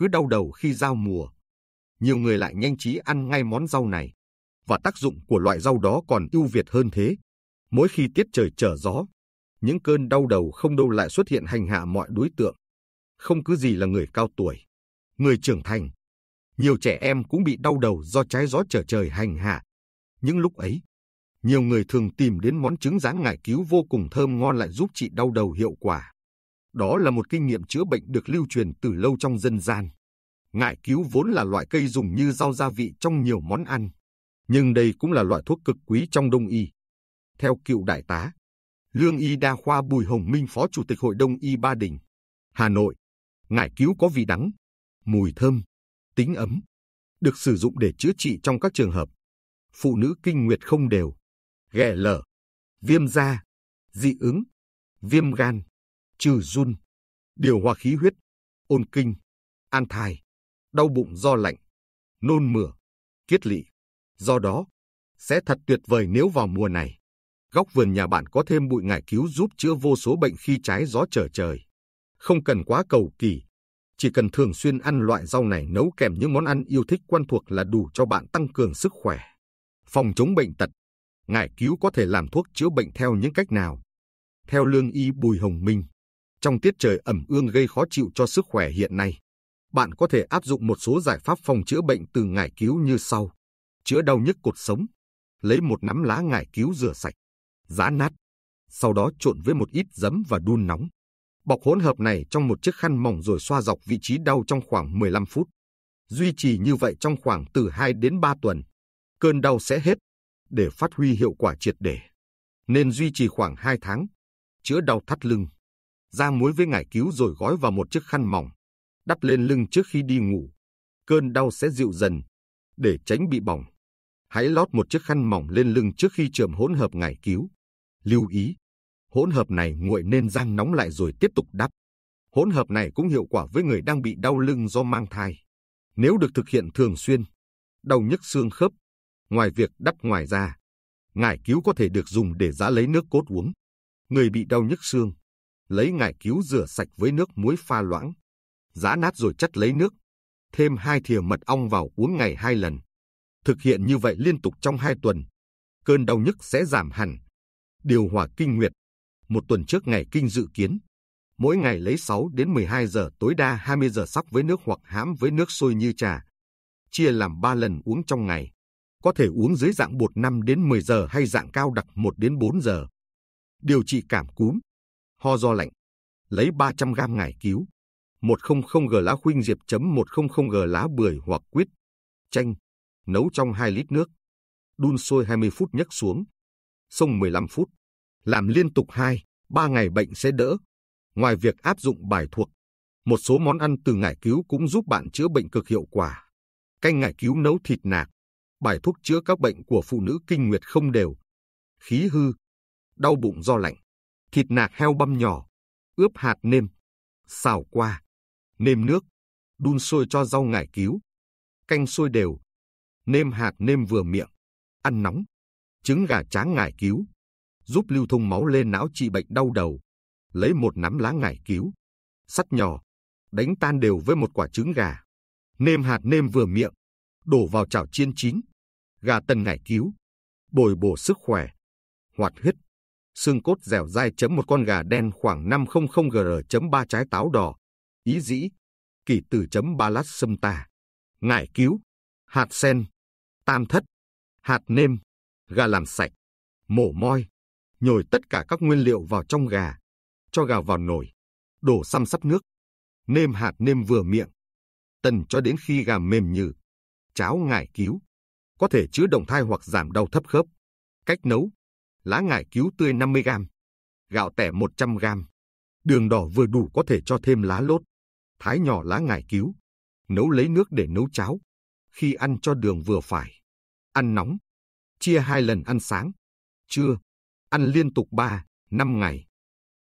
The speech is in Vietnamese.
cứ đau đầu khi giao mùa. Nhiều người lại nhanh trí ăn ngay món rau này, và tác dụng của loại rau đó còn ưu việt hơn thế. Mỗi khi tiết trời trở gió, những cơn đau đầu không đâu lại xuất hiện hành hạ mọi đối tượng. Không cứ gì là người cao tuổi, người trưởng thành. Nhiều trẻ em cũng bị đau đầu do trái gió trở trời hành hạ. Những lúc ấy, nhiều người thường tìm đến món trứng rán ngải cứu vô cùng thơm ngon lại giúp trị đau đầu hiệu quả. Đó là một kinh nghiệm chữa bệnh được lưu truyền từ lâu trong dân gian. Ngải cứu vốn là loại cây dùng như rau gia vị trong nhiều món ăn, nhưng đây cũng là loại thuốc cực quý trong Đông y. Theo cựu đại tá, Lương y đa khoa Bùi Hồng Minh Phó Chủ tịch Hội Đông y Ba Đình, Hà Nội, ngải cứu có vị đắng, mùi thơm, tính ấm, được sử dụng để chữa trị trong các trường hợp phụ nữ kinh nguyệt không đều, ghẻ lở, viêm da, dị ứng, viêm gan, trừ run, điều hòa khí huyết, ôn kinh, an thai, đau bụng do lạnh, nôn mửa, kiết lỵ. Do đó, sẽ thật tuyệt vời nếu vào mùa này, góc vườn nhà bạn có thêm bụi ngải cứu giúp chữa vô số bệnh khi trái gió trở trời. Không cần quá cầu kỳ, chỉ cần thường xuyên ăn loại rau này nấu kèm những món ăn yêu thích quen thuộc là đủ cho bạn tăng cường sức khỏe. Phòng chống bệnh tật Ngải cứu có thể làm thuốc chữa bệnh theo những cách nào? Theo lương y Bùi Hồng Minh, trong tiết trời ẩm ương gây khó chịu cho sức khỏe hiện nay. Bạn có thể áp dụng một số giải pháp phòng chữa bệnh từ ngải cứu như sau. Chữa đau nhức cột sống. Lấy một nắm lá ngải cứu rửa sạch, giá nát. Sau đó trộn với một ít giấm và đun nóng. Bọc hỗn hợp này trong một chiếc khăn mỏng rồi xoa dọc vị trí đau trong khoảng 15 phút. Duy trì như vậy trong khoảng từ 2 đến 3 tuần. Cơn đau sẽ hết để phát huy hiệu quả triệt để. Nên duy trì khoảng 2 tháng. Chữa đau thắt lưng ra muối với ngải cứu rồi gói vào một chiếc khăn mỏng, đắp lên lưng trước khi đi ngủ. Cơn đau sẽ dịu dần, để tránh bị bỏng. Hãy lót một chiếc khăn mỏng lên lưng trước khi trộm hỗn hợp ngải cứu. Lưu ý, hỗn hợp này nguội nên rang nóng lại rồi tiếp tục đắp. Hỗn hợp này cũng hiệu quả với người đang bị đau lưng do mang thai. Nếu được thực hiện thường xuyên, đau nhức xương khớp, ngoài việc đắp ngoài ra, ngải cứu có thể được dùng để giã lấy nước cốt uống. Người bị đau nhức xương, lấy ngải cứu rửa sạch với nước muối pha loãng, giã nát rồi chất lấy nước, thêm hai thìa mật ong vào uống ngày hai lần. Thực hiện như vậy liên tục trong hai tuần, cơn đau nhức sẽ giảm hẳn. Điều hòa kinh nguyệt, một tuần trước ngày kinh dự kiến, mỗi ngày lấy 6 đến 12 giờ tối đa 20 giờ sóc với nước hoặc hãm với nước sôi như trà. Chia làm 3 lần uống trong ngày. Có thể uống dưới dạng bột 5 đến 10 giờ hay dạng cao đặc 1 đến 4 giờ. Điều trị cảm cúm, ho do lạnh. Lấy 300 gram ngải cứu, 100 g lá khuynh diệp chấm 100 g lá bưởi hoặc quýt, chanh, nấu trong 2 lít nước. Đun sôi 20 phút nhấc xuống, xông 15 phút. Làm liên tục 2, 3 ngày bệnh sẽ đỡ. Ngoài việc áp dụng bài thuộc, một số món ăn từ ngải cứu cũng giúp bạn chữa bệnh cực hiệu quả. Canh ngải cứu nấu thịt nạc, bài thuốc chữa các bệnh của phụ nữ kinh nguyệt không đều, khí hư, đau bụng do lạnh thịt nạc heo băm nhỏ, ướp hạt nêm, xào qua, nêm nước, đun sôi cho rau ngải cứu, canh sôi đều, nêm hạt nêm vừa miệng, ăn nóng, trứng gà tráng ngải cứu, giúp lưu thông máu lên não trị bệnh đau đầu, lấy một nắm lá ngải cứu, sắt nhỏ, đánh tan đều với một quả trứng gà, nêm hạt nêm vừa miệng, đổ vào chảo chiên chín, gà tần ngải cứu, bồi bổ sức khỏe, hoạt huyết xương cốt dẻo dai chấm một con gà đen khoảng 500 gr chấm 3 trái táo đỏ, ý dĩ, kỳ tử chấm ba lát sâm tà, ngải cứu, hạt sen, tam thất, hạt nêm, gà làm sạch, mổ moi, nhồi tất cả các nguyên liệu vào trong gà, cho gà vào nồi, đổ xăm sắp nước, nêm hạt nêm vừa miệng, tần cho đến khi gà mềm nhừ, cháo ngải cứu, có thể chữa động thai hoặc giảm đau thấp khớp. Cách nấu lá ngải cứu tươi 50g, gạo tẻ 100g, đường đỏ vừa đủ có thể cho thêm lá lốt, thái nhỏ lá ngải cứu, nấu lấy nước để nấu cháo, khi ăn cho đường vừa phải, ăn nóng, chia hai lần ăn sáng, trưa, ăn liên tục 3, 5 ngày.